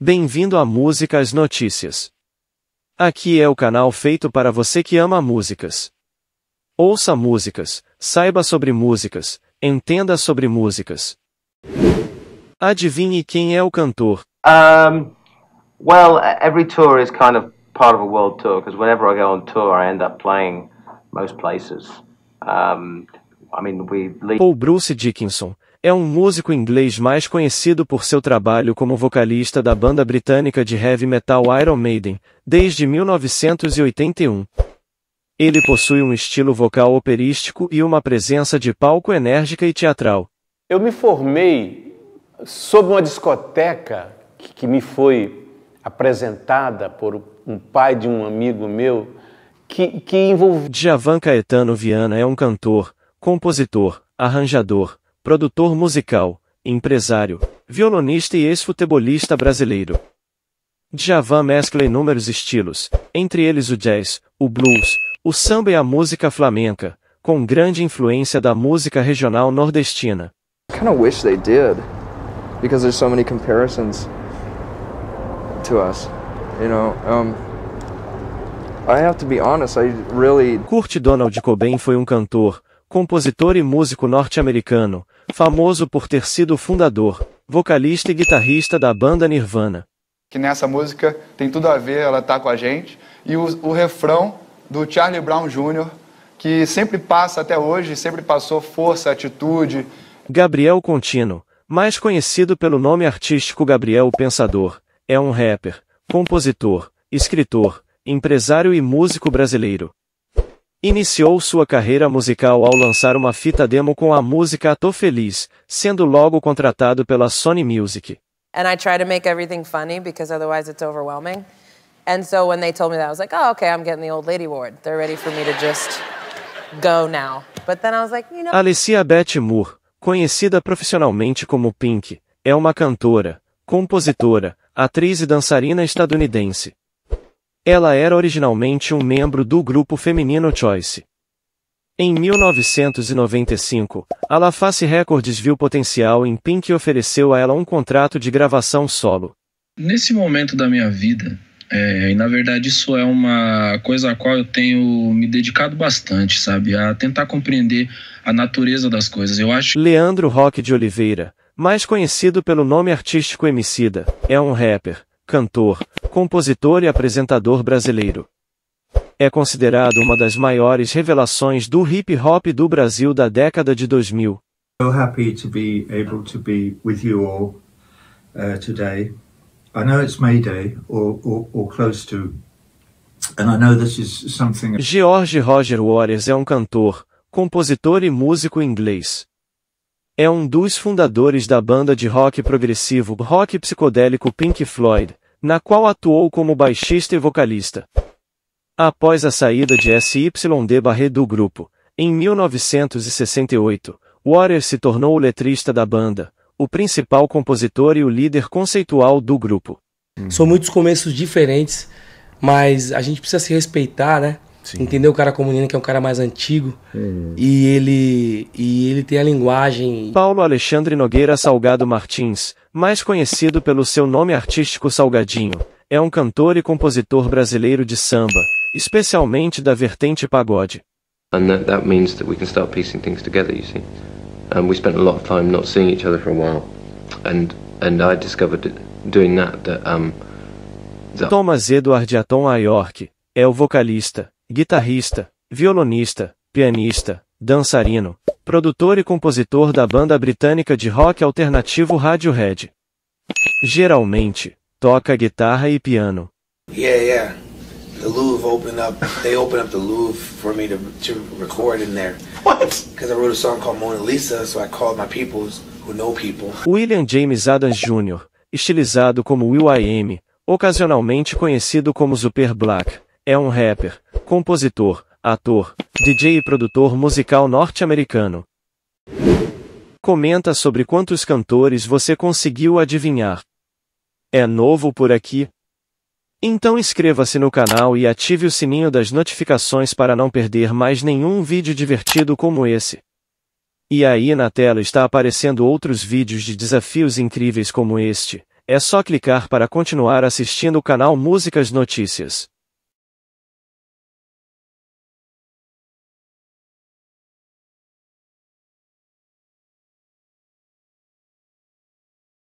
Bem-vindo a músicas Notícias. Aqui é o canal feito para você que ama músicas. Ouça músicas, saiba sobre músicas, entenda sobre músicas. Adivinhe quem é o cantor? Um, well, every tour is kind of part of a world tour because whenever I go on tour, I end up playing most places. Um, I mean, we... Paul Bruce Dickinson, é um músico inglês mais conhecido por seu trabalho como vocalista da banda britânica de heavy metal Iron Maiden, desde 1981. Ele possui um estilo vocal operístico e uma presença de palco enérgica e teatral. Eu me formei sob uma discoteca que me foi apresentada por um pai de um amigo meu que, que envolvia. Djavan Caetano Viana é um cantor, compositor, arranjador, produtor musical, empresário, violonista e ex-futebolista brasileiro. Djavan mescla inúmeros estilos, entre eles o jazz, o blues, o samba e a música flamenca, com grande influência da música regional nordestina. kind of wish they did, because there's so many comparisons to us, you know. Um, I have to be honest, I really... Kurt Donald Cobain foi um cantor, compositor e músico norte-americano, famoso por ter sido o fundador, vocalista e guitarrista da banda Nirvana. Que nessa música tem tudo a ver, ela tá com a gente. E o, o refrão do Charlie Brown Jr., que sempre passa até hoje, sempre passou força, atitude. Gabriel Contino, mais conhecido pelo nome artístico Gabriel Pensador, é um rapper, compositor, escritor, empresário e músico brasileiro. Iniciou sua carreira musical ao lançar uma fita demo com a música Tô Feliz, sendo logo contratado pela Sony Music. And I try to make everything funny because otherwise it's overwhelming. And so when they told me that, I was like, oh, okay, I'm getting the old lady ward. They're ready for me to just go now. But then I was like, you know. Alicia Beth Moore, conhecida profissionalmente como Pink, é uma cantora, compositora, atriz e dançarina estadunidense. Ela era originalmente um membro do grupo feminino Choice. Em 1995, a Records viu potencial em Pink e ofereceu a ela um contrato de gravação solo. Nesse momento da minha vida, é, e na verdade isso é uma coisa a qual eu tenho me dedicado bastante, sabe? A tentar compreender a natureza das coisas. Eu acho. Leandro Roque de Oliveira, mais conhecido pelo nome artístico Emicida, é um rapper, cantor, compositor e apresentador brasileiro. É considerado uma das maiores revelações do hip hop do Brasil da década de 2000. So happy to be able to be with you all uh, today. I know it's May Day or, or, or close to. And I know this is something... George Roger Waters é um cantor, compositor e músico inglês. É um dos fundadores da banda de rock progressivo rock psicodélico Pink Floyd, na qual atuou como baixista e vocalista. Após a saída de S.Y.D. Barré do grupo, em 1968, Waters se tornou o letrista da banda, o principal compositor e o líder conceitual do grupo. São muitos começos diferentes, mas a gente precisa se respeitar, né? Sim. Entendeu? O cara como que é um cara mais antigo. Uhum. E ele e ele tem a linguagem. Paulo Alexandre Nogueira Salgado Martins, mais conhecido pelo seu nome artístico Salgadinho, é um cantor e compositor brasileiro de samba, especialmente da vertente pagode. And that, that means that we can start piecing things together, you see. And we spent a lot of time not seeing each other for a while. And and I discovered doing that that um that... Thomas Eduardo Aton Ayork é o vocalista, guitarrista, violonista, pianista, dançarino, produtor e compositor da banda britânica de rock alternativo Radiohead. Geralmente, toca guitarra e piano. Yeah, yeah. The Louvre opened up. They opened up the Louvre for me to, to record in there. What? Because I wrote a song called Mona Lisa, so I called my peoples who know people. William James Adams Jr., estilizado como Am, ocasionalmente conhecido como Super Black, é um rapper, compositor, ator, DJ e produtor musical norte-americano. Comenta sobre quantos cantores você conseguiu adivinhar. É novo por aqui? Então inscreva-se no canal e ative o sininho das notificações para não perder mais nenhum vídeo divertido como esse. E aí na tela está aparecendo outros vídeos de desafios incríveis como este, é só clicar para continuar assistindo o canal Músicas Notícias.